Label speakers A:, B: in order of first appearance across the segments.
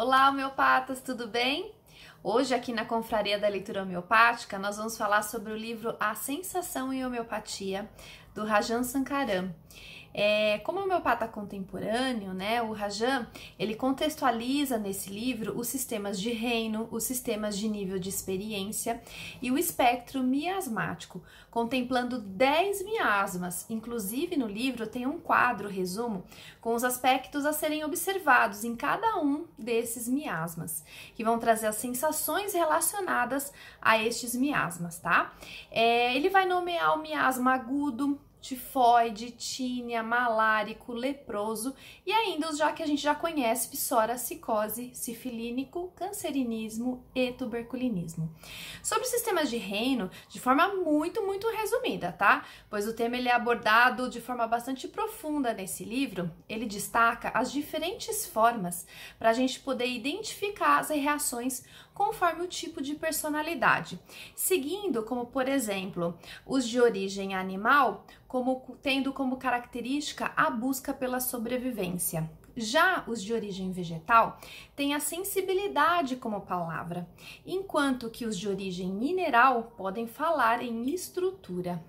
A: Olá, homeopatas, tudo bem? Hoje, aqui na Confraria da Leitura Homeopática, nós vamos falar sobre o livro A Sensação em Homeopatia, do Rajan Sankaran. É, como o homeopata tá contemporâneo, né, o Rajan, ele contextualiza nesse livro os sistemas de reino, os sistemas de nível de experiência e o espectro miasmático, contemplando 10 miasmas. Inclusive no livro tem um quadro resumo com os aspectos a serem observados em cada um desses miasmas, que vão trazer as sensações relacionadas a estes miasmas, tá? É, ele vai nomear o miasma agudo, tifoide, tínia, malárico, leproso e ainda os já que a gente já conhece, psora, psicose, sifilínico, cancerinismo e tuberculinismo. Sobre sistemas de reino, de forma muito, muito resumida, tá? Pois o tema ele é abordado de forma bastante profunda nesse livro, ele destaca as diferentes formas para a gente poder identificar as reações conforme o tipo de personalidade, seguindo como, por exemplo, os de origem animal, como tendo como característica a busca pela sobrevivência. Já os de origem vegetal têm a sensibilidade como palavra, enquanto que os de origem mineral podem falar em estrutura.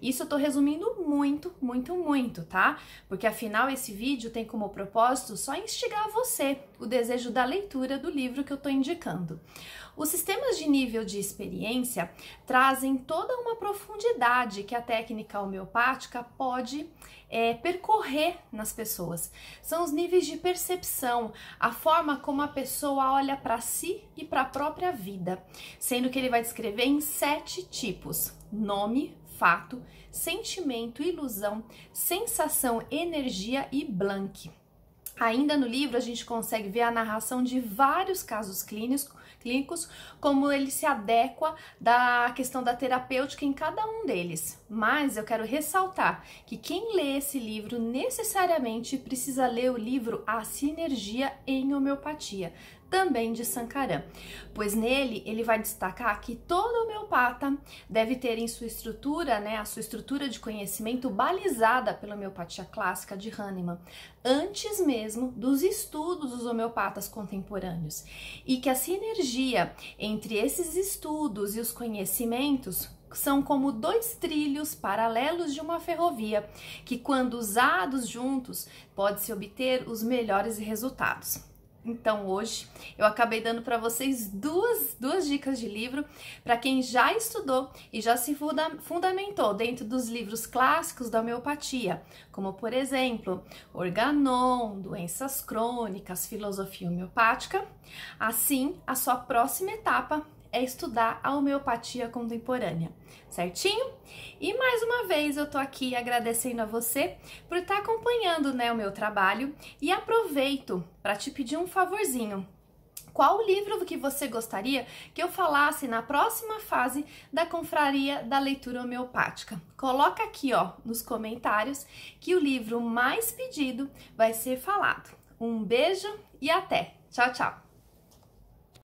A: Isso eu tô resumindo muito, muito, muito, tá? Porque afinal esse vídeo tem como propósito só instigar você o desejo da leitura do livro que eu tô indicando. Os sistemas de nível de experiência trazem toda uma profundidade que a técnica homeopática pode é, percorrer nas pessoas. São os níveis de percepção, a forma como a pessoa olha para si e para a própria vida, sendo que ele vai descrever em sete tipos: nome, fato, sentimento, ilusão, sensação, energia e blank. Ainda no livro, a gente consegue ver a narração de vários casos clínicos, clínicos, como ele se adequa da questão da terapêutica em cada um deles. Mas eu quero ressaltar que quem lê esse livro necessariamente precisa ler o livro A Sinergia em Homeopatia, também de Sankaran, pois nele ele vai destacar que todo homeopata deve ter em sua estrutura, né, a sua estrutura de conhecimento balizada pela homeopatia clássica de Hahnemann, antes mesmo dos estudos dos homeopatas contemporâneos, e que a sinergia entre esses estudos e os conhecimentos são como dois trilhos paralelos de uma ferrovia, que quando usados juntos, pode-se obter os melhores resultados. Então hoje eu acabei dando para vocês duas, duas dicas de livro para quem já estudou e já se fundamentou dentro dos livros clássicos da homeopatia, como por exemplo Organon, Doenças Crônicas, Filosofia Homeopática. Assim, a sua próxima etapa é estudar a homeopatia contemporânea, certinho? E mais uma vez eu tô aqui agradecendo a você por estar tá acompanhando né, o meu trabalho e aproveito para te pedir um favorzinho. Qual livro que você gostaria que eu falasse na próxima fase da confraria da leitura homeopática? Coloca aqui, ó, nos comentários que o livro mais pedido vai ser falado. Um beijo e até. Tchau, tchau.